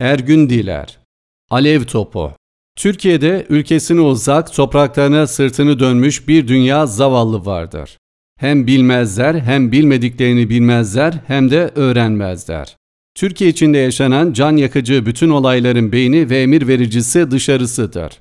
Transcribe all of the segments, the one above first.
Ergün Diler Alev Topu Türkiye'de ülkesini uzak, topraklarına sırtını dönmüş bir dünya zavallı vardır. Hem bilmezler, hem bilmediklerini bilmezler, hem de öğrenmezler. Türkiye içinde yaşanan can yakıcı bütün olayların beyni ve emir vericisi dışarısıdır.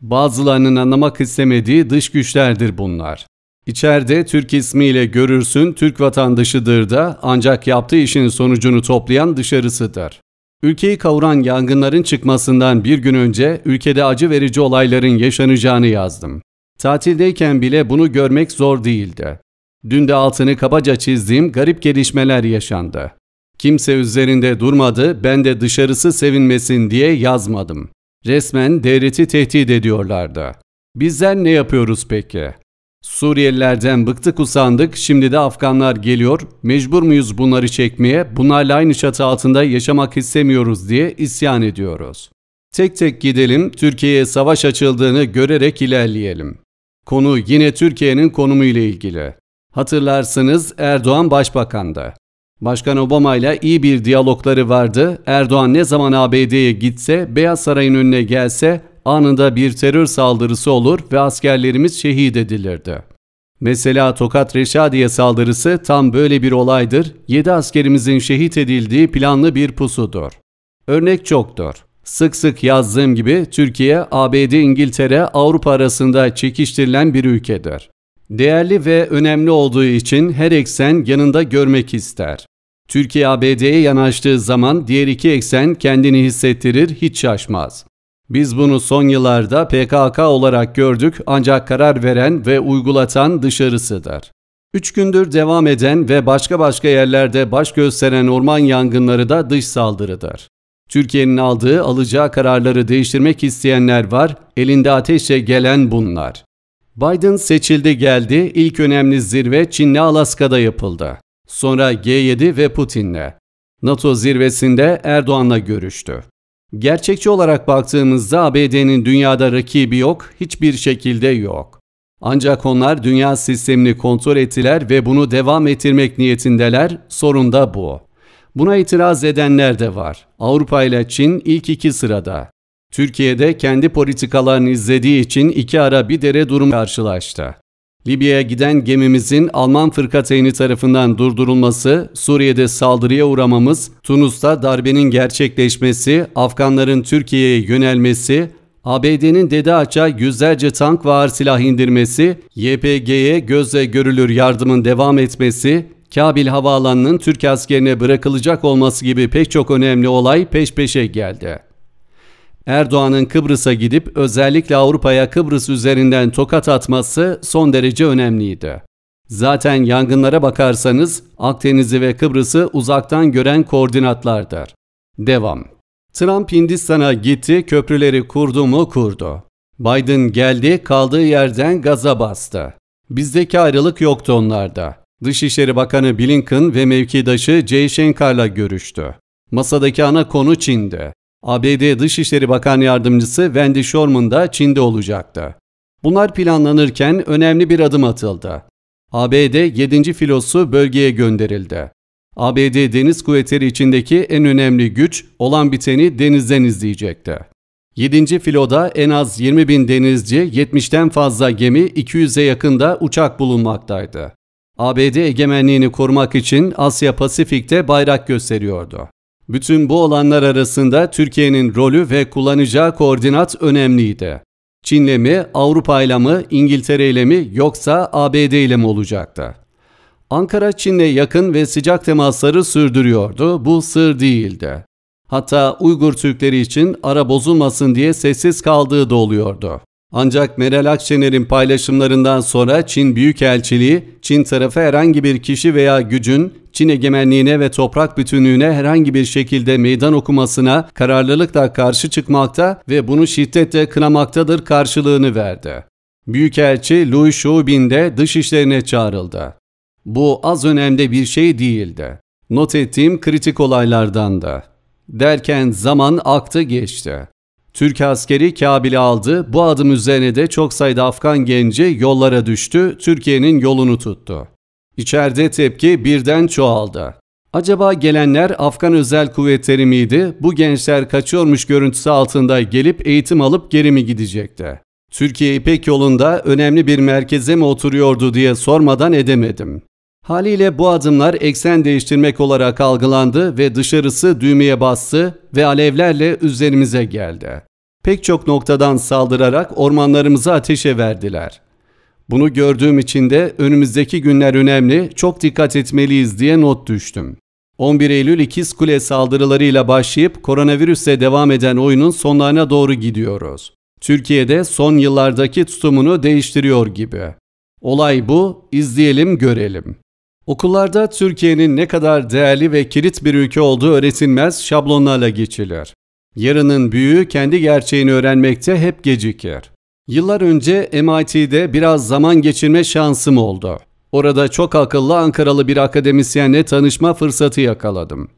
Bazılarının anlamak istemediği dış güçlerdir bunlar. İçeride Türk ismiyle görürsün Türk vatandaşıdır da ancak yaptığı işin sonucunu toplayan dışarısıdır. Ülkeyi kavuran yangınların çıkmasından bir gün önce ülkede acı verici olayların yaşanacağını yazdım. Tatildeyken bile bunu görmek zor değildi. Dün de altını kabaca çizdiğim garip gelişmeler yaşandı. Kimse üzerinde durmadı, ben de dışarısı sevinmesin diye yazmadım. Resmen devleti tehdit ediyorlardı. Bizler ne yapıyoruz peki? Suriyelilerden bıktık usandık, şimdi de Afganlar geliyor, mecbur muyuz bunları çekmeye, bunlarla aynı çatı altında yaşamak istemiyoruz diye isyan ediyoruz. Tek tek gidelim, Türkiye'ye savaş açıldığını görerek ilerleyelim. Konu yine Türkiye'nin konumu ile ilgili. Hatırlarsınız Erdoğan başbakanda. Başkan Obama ile iyi bir diyalogları vardı. Erdoğan ne zaman ABD'ye gitse, Beyaz Saray'ın önüne gelse anında bir terör saldırısı olur ve askerlerimiz şehit edilirdi. Mesela Tokat Reşadiye saldırısı tam böyle bir olaydır, 7 askerimizin şehit edildiği planlı bir pusudur. Örnek çoktur. Sık sık yazdığım gibi Türkiye, ABD, İngiltere, Avrupa arasında çekiştirilen bir ülkedir. Değerli ve önemli olduğu için her eksen yanında görmek ister. Türkiye ABD'ye yanaştığı zaman diğer iki eksen kendini hissettirir, hiç şaşmaz. Biz bunu son yıllarda PKK olarak gördük ancak karar veren ve uygulatan dışarısıdır. Üç gündür devam eden ve başka başka yerlerde baş gösteren orman yangınları da dış saldırıdır. Türkiye'nin aldığı alacağı kararları değiştirmek isteyenler var, elinde ateşe gelen bunlar. Biden seçildi geldi, ilk önemli zirve Çin'le Alaska'da yapıldı. Sonra G7 ve Putin'le. NATO zirvesinde Erdoğan'la görüştü. Gerçekçi olarak baktığımızda ABD'nin dünyada rakibi yok, hiçbir şekilde yok. Ancak onlar dünya sistemini kontrol ettiler ve bunu devam ettirmek niyetindeler, sorun da bu. Buna itiraz edenler de var. Avrupa ile Çin ilk iki sırada. Türkiye'de kendi politikalarını izlediği için iki ara bir dere durum karşılaştı. Libya'ya giden gemimizin Alman fırkateyni tarafından durdurulması, Suriye'de saldırıya uğramamız, Tunus'ta darbenin gerçekleşmesi, Afganların Türkiye'ye yönelmesi, ABD'nin Dede aça yüzlerce tank ve ağır silah indirmesi, YPG'ye gözle görülür yardımın devam etmesi, Kabil Havaalanı'nın Türk askerine bırakılacak olması gibi pek çok önemli olay peş peşe geldi. Erdoğan'ın Kıbrıs'a gidip özellikle Avrupa'ya Kıbrıs üzerinden tokat atması son derece önemliydi. Zaten yangınlara bakarsanız Akdeniz'i ve Kıbrıs'ı uzaktan gören koordinatlardır. Devam. Trump Hindistan'a gitti, köprüleri kurdu mu kurdu. Biden geldi, kaldığı yerden gaza bastı. Bizdeki ayrılık yoktu onlarda. Dışişleri Bakanı Blinken ve mevkidaşı Jay Shankar'la görüştü. Masadaki ana konu Çin'di. ABD Dışişleri Bakan Yardımcısı Wendy Sherman da Çin'de olacaktı. Bunlar planlanırken önemli bir adım atıldı. ABD 7. filosu bölgeye gönderildi. ABD Deniz Kuvvetleri içindeki en önemli güç olan biteni denizden izleyecekti. 7. filoda en az 20 bin denizci, 70'ten fazla gemi, 200'e yakın da uçak bulunmaktaydı. ABD egemenliğini korumak için Asya Pasifik'te bayrak gösteriyordu. Bütün bu olanlar arasında Türkiye'nin rolü ve kullanacağı koordinat önemliydi. Çin'le mi, Avrupa ile mi, İngiltere ile mi yoksa ABD ile mi olacaktı? Ankara Çin'le yakın ve sıcak temasları sürdürüyordu. Bu sır değildi. Hatta Uygur Türkleri için ara bozulmasın diye sessiz kaldığı da oluyordu. Ancak Meral Akşener'in paylaşımlarından sonra Çin Büyükelçiliği, Çin tarafı herhangi bir kişi veya gücün Çin egemenliğine ve toprak bütünlüğüne herhangi bir şekilde meydan okumasına kararlılıkla karşı çıkmakta ve bunu şiddetle kınamaktadır karşılığını verdi. Büyükelçi Liu Shubin de dışişlerine çağrıldı. Bu az önemli bir şey değildi. Not ettiğim kritik olaylardandı. Derken zaman aktı geçti. Türk askeri Kabil'i aldı. Bu adım üzerine de çok sayıda Afgan genci yollara düştü. Türkiye'nin yolunu tuttu. İçeride tepki birden çoğaldı. Acaba gelenler Afgan özel kuvvetleri miydi? Bu gençler kaçıyormuş görüntüsü altında gelip eğitim alıp geri mi gidecekti? Türkiye İpek yolunda önemli bir merkeze mi oturuyordu diye sormadan edemedim. Haliyle bu adımlar eksen değiştirmek olarak algılandı ve dışarısı düğmeye bastı ve alevlerle üzerimize geldi. Pek çok noktadan saldırarak ormanlarımızı ateşe verdiler. Bunu gördüğüm için de önümüzdeki günler önemli, çok dikkat etmeliyiz diye not düştüm. 11 Eylül İkiz Kule saldırılarıyla başlayıp koronavirüsle devam eden oyunun sonlarına doğru gidiyoruz. Türkiye'de son yıllardaki tutumunu değiştiriyor gibi. Olay bu, izleyelim görelim. Okullarda Türkiye'nin ne kadar değerli ve kilit bir ülke olduğu öğretilmez şablonlarla geçilir. Yarının büyüğü kendi gerçeğini öğrenmekte hep gecikir. Yıllar önce MIT'de biraz zaman geçirme şansım oldu. Orada çok akıllı Ankaralı bir akademisyenle tanışma fırsatı yakaladım.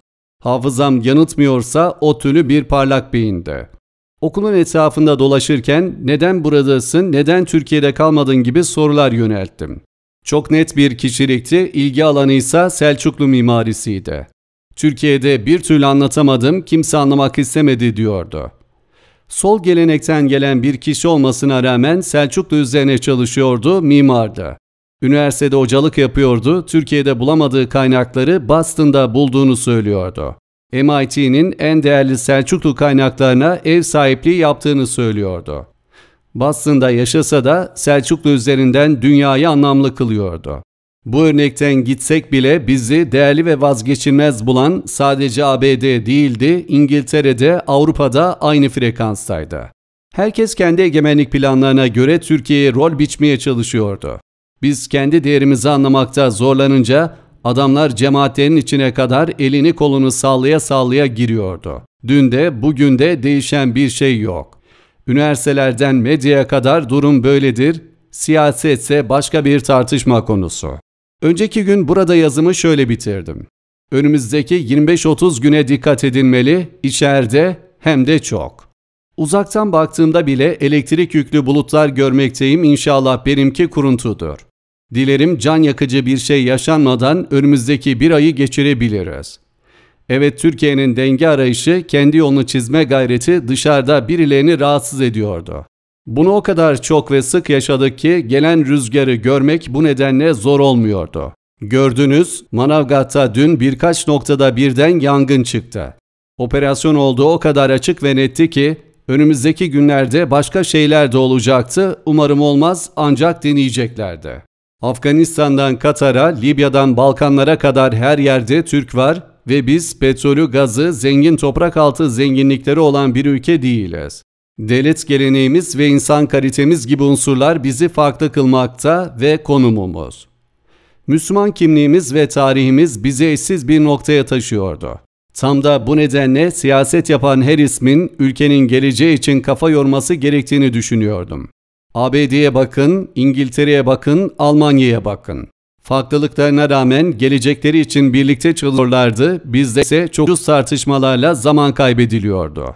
Hafızam yanıltmıyorsa o tülü bir parlak beyindi. Okulun etrafında dolaşırken neden buradasın, neden Türkiye'de kalmadın gibi sorular yönelttim. Çok net bir kişilikti, ilgi alanı ise Selçuklu mimarisiydi. Türkiye'de bir türlü anlatamadım, kimse anlamak istemedi diyordu. Sol gelenekten gelen bir kişi olmasına rağmen Selçuklu üzerine çalışıyordu, mimardı. Üniversitede hocalık yapıyordu, Türkiye'de bulamadığı kaynakları Boston'da bulduğunu söylüyordu. MIT'nin en değerli Selçuklu kaynaklarına ev sahipliği yaptığını söylüyordu. Boston'da yaşasa da Selçuklu üzerinden dünyayı anlamlı kılıyordu. Bu örnekten gitsek bile bizi değerli ve vazgeçilmez bulan sadece ABD değildi, İngiltere'de, Avrupa'da aynı frekanstaydı. Herkes kendi egemenlik planlarına göre Türkiye'ye rol biçmeye çalışıyordu. Biz kendi değerimizi anlamakta zorlanınca adamlar cemaatlerin içine kadar elini kolunu sallaya sallaya giriyordu. Dün de bugün de değişen bir şey yok. Üniversitelerden medyaya kadar durum böyledir, siyasetse başka bir tartışma konusu. Önceki gün burada yazımı şöyle bitirdim. Önümüzdeki 25-30 güne dikkat edilmeli, içeride hem de çok. Uzaktan baktığımda bile elektrik yüklü bulutlar görmekteyim inşallah benimki kuruntudur. Dilerim can yakıcı bir şey yaşanmadan önümüzdeki bir ayı geçirebiliriz. Evet Türkiye'nin denge arayışı, kendi yolunu çizme gayreti dışarıda birilerini rahatsız ediyordu. Bunu o kadar çok ve sık yaşadık ki gelen rüzgarı görmek bu nedenle zor olmuyordu. Gördünüz, Manavgat'ta dün birkaç noktada birden yangın çıktı. Operasyon olduğu o kadar açık ve netti ki önümüzdeki günlerde başka şeyler de olacaktı. Umarım olmaz ancak deneyeceklerdi. Afganistan'dan Katar'a, Libya'dan Balkanlara kadar her yerde Türk var ve biz petrolü, gazı, zengin toprak altı zenginlikleri olan bir ülke değiliz. Devlet geleneğimiz ve insan kalitemiz gibi unsurlar bizi farklı kılmakta ve konumumuz. Müslüman kimliğimiz ve tarihimiz bizi eşsiz bir noktaya taşıyordu. Tam da bu nedenle siyaset yapan her ismin ülkenin geleceği için kafa yorması gerektiğini düşünüyordum. ABD'ye bakın, İngiltere'ye bakın, Almanya'ya bakın. Farklılıklarına rağmen gelecekleri için birlikte çalışıyorlardı, bizde ise çok ucuz tartışmalarla zaman kaybediliyordu.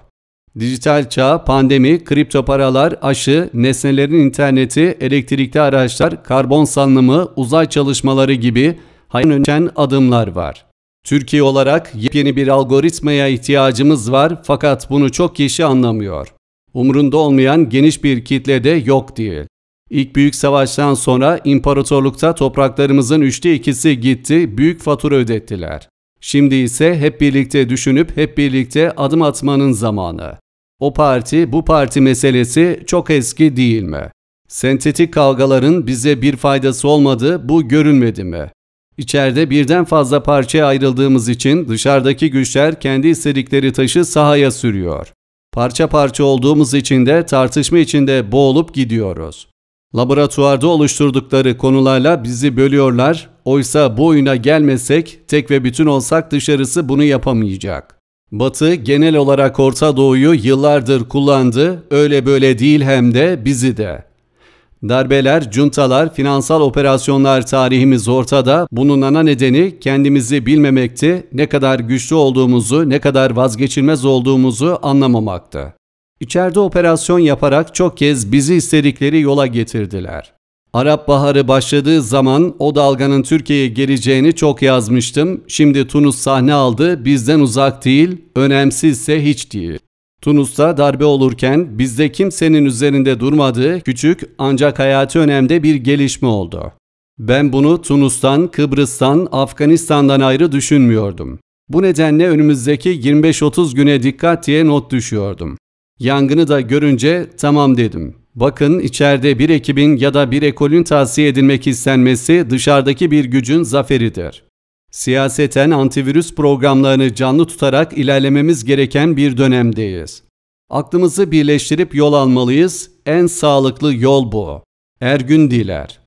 Dijital çağ, pandemi, kripto paralar, aşı, nesnelerin interneti, elektrikli araçlar, karbon salınımı, uzay çalışmaları gibi hayal önçen adımlar var. Türkiye olarak yepyeni bir algoritmaya ihtiyacımız var fakat bunu çok kişi anlamıyor. Umurunda olmayan geniş bir kitle de yok değil. İlk büyük savaştan sonra imparatorlukta topraklarımızın üçte ikisi gitti, büyük fatura ödettiler. Şimdi ise hep birlikte düşünüp hep birlikte adım atmanın zamanı. O parti bu parti meselesi çok eski değil mi? Sentetik kavgaların bize bir faydası olmadı bu görünmedi mi? İçeride birden fazla parçaya ayrıldığımız için dışarıdaki güçler kendi istedikleri taşı sahaya sürüyor. Parça parça olduğumuz için de tartışma içinde boğulup gidiyoruz. Laboratuvarda oluşturdukları konularla bizi bölüyorlar. Oysa bu oyuna gelmesek, tek ve bütün olsak dışarısı bunu yapamayacak. Batı genel olarak Orta Doğu'yu yıllardır kullandı, öyle böyle değil hem de bizi de. Darbeler, cuntalar, finansal operasyonlar tarihimiz ortada. Bunun ana nedeni kendimizi bilmemekti, ne kadar güçlü olduğumuzu, ne kadar vazgeçilmez olduğumuzu anlamamaktı. İçeride operasyon yaparak çok kez bizi istedikleri yola getirdiler. Arap Baharı başladığı zaman o dalganın Türkiye'ye geleceğini çok yazmıştım. Şimdi Tunus sahne aldı, bizden uzak değil, önemsizse hiç değil. Tunus'ta darbe olurken bizde kimsenin üzerinde durmadığı küçük ancak hayati önemde bir gelişme oldu. Ben bunu Tunus'tan, Kıbrıs'tan, Afganistan'dan ayrı düşünmüyordum. Bu nedenle önümüzdeki 25-30 güne dikkat diye not düşüyordum. Yangını da görünce tamam dedim. Bakın içeride bir ekibin ya da bir ekolün tavsiye edilmek istenmesi dışarıdaki bir gücün zaferidir. Siyaseten antivirüs programlarını canlı tutarak ilerlememiz gereken bir dönemdeyiz. Aklımızı birleştirip yol almalıyız. En sağlıklı yol bu. Ergün Diler